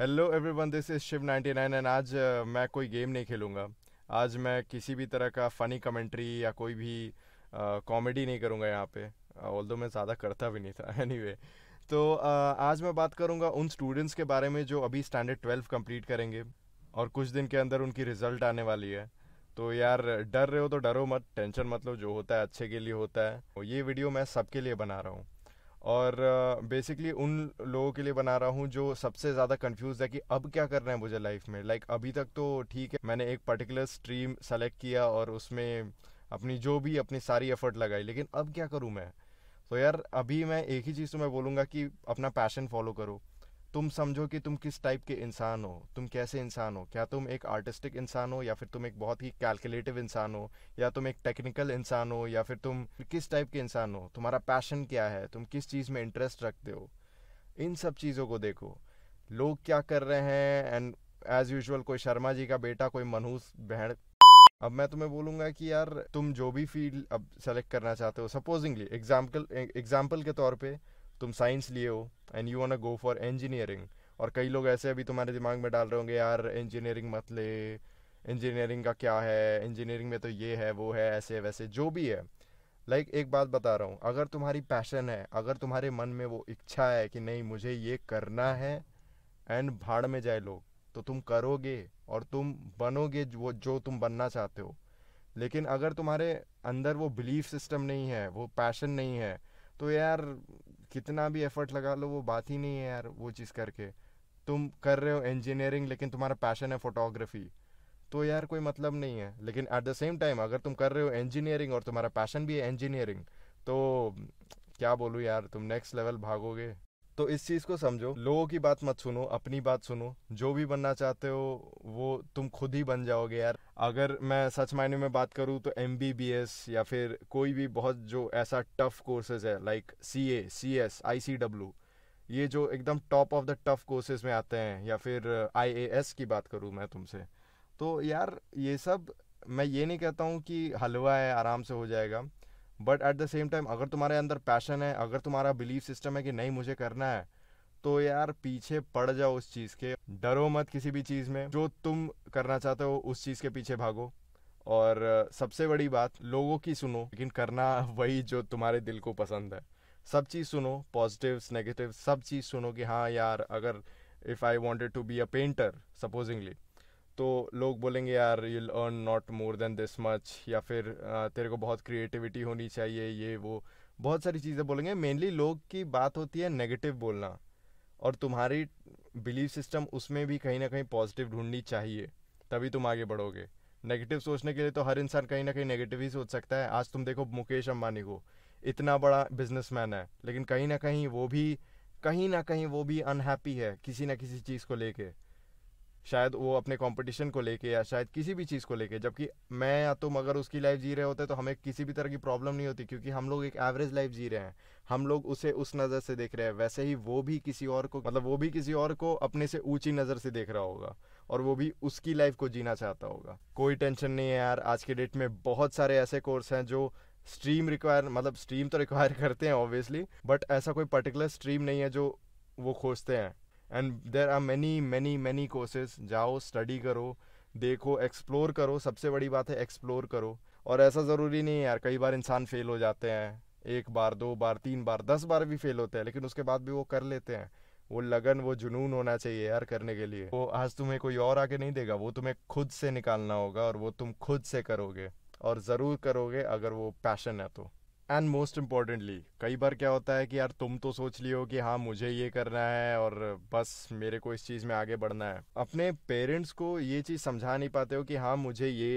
hello everyone this is Shiv 99 and आज uh, मैं कोई गेम नहीं खेलूँगा आज मैं किसी भी तरह का फ़नी कमेंट्री या कोई भी कॉमेडी uh, नहीं करूँगा यहाँ पे ऑल uh, दो मैं ज़्यादा करता भी नहीं था एनी anyway, तो uh, आज मैं बात करूँगा उन स्टूडेंट्स के बारे में जो अभी स्टैंडर्ड ट्वेल्व कम्प्लीट करेंगे और कुछ दिन के अंदर उनकी रिज़ल्ट आने वाली है तो यार डर रहे हो तो डरो मत टेंशन मतलब जो होता है अच्छे के लिए होता है और तो ये वीडियो मैं सबके लिए बना रहा हूँ और बेसिकली uh, उन लोगों के लिए बना रहा हूँ जो सबसे ज़्यादा कंफ्यूज है कि अब क्या कर रहे हैं मुझे लाइफ में लाइक like, अभी तक तो ठीक है मैंने एक पर्टिकुलर स्ट्रीम सेलेक्ट किया और उसमें अपनी जो भी अपनी सारी एफर्ट लगाई लेकिन अब क्या करूँ मैं तो यार अभी मैं एक ही चीज़ तो मैं बोलूँगा कि अपना पैशन फॉलो करो तुम समझो कि तुम किस टाइप के इंसान हो तुम कैसे इंसान हो क्या तुम एक आर्टिस्टिक इंसान हो या फिर तुम एक बहुत ही कैलकुलेटिव इंसान हो या तुम एक टेक्निकल इंसान हो या फिर तुम किस टाइप के इंसान हो तुम्हारा पैशन क्या है तुम किस चीज़ में इंटरेस्ट रखते हो इन सब चीज़ों को देखो लोग क्या कर रहे हैं एंड एज यूजल कोई शर्मा जी का बेटा कोई मनहूस बहन अब मैं तुम्हें बोलूँगा कि यार तुम जो भी फील्ड अब सेलेक्ट करना चाहते हो सपोजिंगली एग्जाम्पल एग्जाम्पल के तौर पे तुम साइंस लिए हो and you want go for engineering और कई लोग ऐसे अभी तुम्हारे दिमाग में डाल रहे होंगे यार इंजीनियरिंग मत ले इंजीनियरिंग का क्या है इंजीनियरिंग में तो ये है वो है ऐसे वैसे जो भी है लाइक like, एक बात बता रहा हूँ अगर तुम्हारी पैशन है अगर तुम्हारे मन में वो इच्छा है कि नहीं मुझे ये करना है एंड भाड़ में जाए लोग तो तुम करोगे और तुम बनोगे जो जो तुम बनना चाहते हो लेकिन अगर तुम्हारे अंदर वो बिलीफ सिस्टम नहीं है वो पैशन नहीं है तो यार कितना भी एफर्ट लगा लो वो बात ही नहीं है यार वो चीज़ करके तुम कर रहे हो इंजीनियरिंग लेकिन तुम्हारा पैशन है फोटोग्राफी तो यार कोई मतलब नहीं है लेकिन एट द सेम टाइम अगर तुम कर रहे हो इंजीनियरिंग और तुम्हारा पैशन भी है इंजीनियरिंग तो क्या बोलूँ यार तुम नेक्स्ट लेवल भागोगे तो इस चीज़ को समझो लोगों की बात मत सुनो अपनी बात सुनो जो भी बनना चाहते हो वो तुम खुद ही बन जाओगे यार अगर मैं सच मायने में बात करूँ तो एम या फिर कोई भी बहुत जो ऐसा टफ कोर्सेज है like C A C S I C W ये जो एकदम top of the tough courses में आते हैं या फिर आई की बात करूँ मैं तुमसे तो यार ये सब मैं ये नहीं कहता हूँ कि हलवा है आराम से हो जाएगा but at the same time अगर तुम्हारे अंदर पैशन है अगर तुम्हारा बिलीव सिस्टम है कि नहीं मुझे करना है तो यार पीछे पड़ जाओ उस चीज़ के डरो मत किसी भी चीज़ में जो तुम करना चाहते हो उस चीज़ के पीछे भागो और सबसे बड़ी बात लोगों की सुनो लेकिन करना वही जो तुम्हारे दिल को पसंद है सब चीज़ सुनो पॉजिटिव्स नेगेटिव सब चीज़ सुनो कि हाँ यार अगर if I wanted to be a painter supposingly तो लोग बोलेंगे यार you'll earn not more than this much या फिर तेरे को बहुत क्रिएटिविटी होनी चाहिए ये वो बहुत सारी चीज़ें बोलेंगे मेनली लोग की बात होती है नेगेटिव बोलना और तुम्हारी बिलीफ सिस्टम उसमें भी कहीं ना कहीं पॉजिटिव ढूंढनी चाहिए तभी तुम आगे बढ़ोगे नेगेटिव सोचने के लिए तो हर इंसान कहीं ना कहीं नेगेटिव ही सोच सकता है आज तुम देखो मुकेश अंबानी को इतना बड़ा बिजनेसमैन है लेकिन कहीं ना कहीं वो भी कहीं ना कहीं वो भी अनहैप्पी है किसी ना किसी चीज़ को लेके शायद वो अपने कंपटीशन को लेके या शायद किसी भी चीज़ को लेके जबकि मैं या तुम अगर उसकी लाइफ जी रहे होते तो हमें किसी भी तरह की प्रॉब्लम नहीं होती क्योंकि हम लोग एक एवरेज लाइफ जी रहे हैं हम लोग उसे उस नज़र से देख रहे हैं वैसे ही वो भी किसी और को मतलब वो भी किसी और को अपने से ऊंची नज़र से देख रहा होगा और वो भी उसकी लाइफ को जीना चाहता होगा कोई टेंशन नहीं है यार आज के डेट में बहुत सारे ऐसे कोर्स हैं जो स्ट्रीम रिक्वायर मतलब स्ट्रीम तो रिक्वायर करते हैं ऑब्वियसली बट ऐसा कोई पर्टिकुलर स्ट्रीम नहीं है जो वो खोजते हैं and there are many many many courses जाओ स्टडी करो देखो एक्सप्लोर करो सबसे बड़ी बात है एक्सप्लोर करो और ऐसा ज़रूरी नहीं है यार कई बार इंसान फेल हो जाते हैं एक बार दो बार तीन बार दस बार भी फेल होते हैं लेकिन उसके बाद भी वो कर लेते हैं वो लगन वो जुनून होना चाहिए यार करने के लिए वो आज तुम्हें कोई और आके नहीं देगा वो तुम्हें खुद से निकालना होगा और वो तुम खुद से करोगे और ज़रूर करोगे अगर वो पैशन है तो एंड मोस्ट इम्पॉर्टेंटली कई बार क्या होता है कि यार तुम तो सोच लियो कि हाँ मुझे ये करना है और बस मेरे को इस चीज़ में आगे बढ़ना है अपने पेरेंट्स को ये चीज़ समझा नहीं पाते हो कि हाँ मुझे ये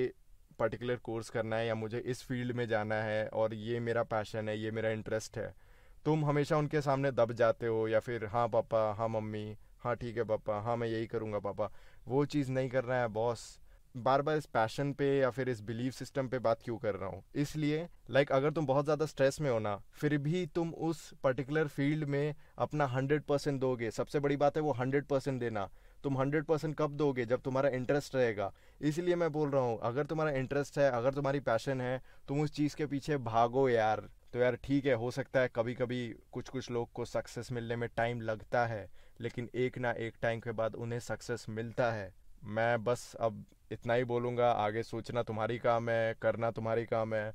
पर्टिकुलर कोर्स करना है या मुझे इस फील्ड में जाना है और ये मेरा पैशन है ये मेरा इंटरेस्ट है तुम हमेशा उनके सामने दब जाते हो या फिर हाँ पापा हाँ मम्मी हाँ ठीक है पापा हाँ मैं यही करूँगा पापा वो चीज़ नहीं करना है बॉस बार बार इस पैशन पे या फिर इस बिलीव सिस्टम पे बात क्यों कर रहा हूँ इसलिए लाइक अगर तुम बहुत ज़्यादा स्ट्रेस में हो ना फिर भी तुम उस पर्टिकुलर फील्ड में अपना हंड्रेड परसेंट दोगे सबसे बड़ी बात है वो हंड्रेड परसेंट देना तुम हंड्रेड परसेंट कब दोगे जब तुम्हारा इंटरेस्ट रहेगा इसलिए मैं बोल रहा हूँ अगर तुम्हारा इंटरेस्ट है अगर तुम्हारी पैशन है तुम उस चीज़ के पीछे भागो यार तो यार ठीक है हो सकता है कभी कभी कुछ कुछ लोग को सक्सेस मिलने में टाइम लगता है लेकिन एक ना एक टाइम के बाद उन्हें सक्सेस मिलता है मैं बस अब इतना ही बोलूँगा आगे सोचना तुम्हारी काम है करना तुम्हारी काम है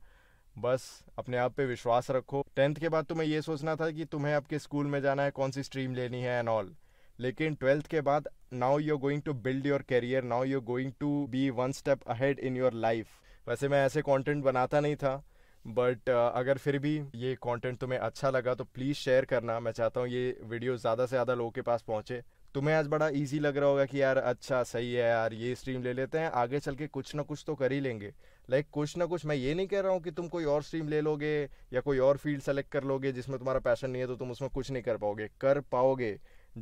बस अपने आप पे विश्वास रखो टेंथ के बाद तुम्हें ये सोचना था कि तुम्हें आपके स्कूल में जाना है कौन सी स्ट्रीम लेनी है एंड ऑल लेकिन ट्वेल्थ के बाद now you are going to build your career now you are going to be one step ahead in your life वैसे मैं ऐसे कंटेंट बनाता नहीं था बट uh, अगर फिर भी ये कंटेंट तुम्हें अच्छा लगा तो प्लीज़ शेयर करना मैं चाहता हूँ ये वीडियो ज़्यादा से ज़्यादा लोगों के पास पहुँचे तुम्हें आज बड़ा इजी लग रहा होगा कि यार अच्छा सही है यार ये स्ट्रीम ले लेते हैं आगे चल के कुछ ना कुछ तो कर ही लेंगे लाइक like, कुछ ना कुछ मैं ये नहीं कह रहा हूँ कि तुम कोई और स्ट्रीम ले लोगे या कोई और फील्ड सेलेक्ट कर लोगे जिसमें तुम्हारा पैशन नहीं है तो तुम उसमें कुछ नहीं कर पाओगे कर पाओगे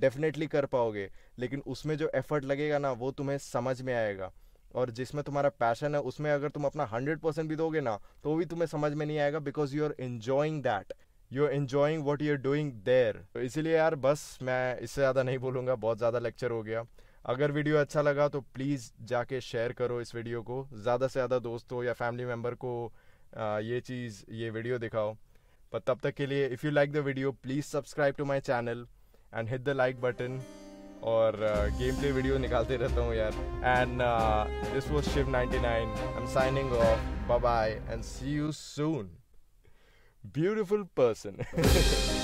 डेफिनेटली कर पाओगे लेकिन उसमें जो एफर्ट लगेगा ना वो तुम्हें समझ में आएगा और जिसमें तुम्हारा पैशन है उसमें अगर तुम अपना हंड्रेड परसेंट भी दोगे ना तो भी तुम्हें समझ में नहीं आएगा because you are enjoying that you are enjoying what you are doing there इसीलिए यार बस मैं इससे ज़्यादा नहीं बोलूँगा बहुत ज़्यादा लेक्चर हो गया अगर वीडियो अच्छा लगा तो प्लीज़ जाके शेयर करो इस वीडियो को ज़्यादा से ज़्यादा दोस्तों या फैमिली मेम्बर को ये चीज़ ये वीडियो दिखाओ पर तब तक के लिए if you like the video please subscribe to my channel and hit the like button और गेम प्ले वीडियो निकालते रहता हूँ यार and this was Shiv ninety I am signing off bye and see you soon beautiful person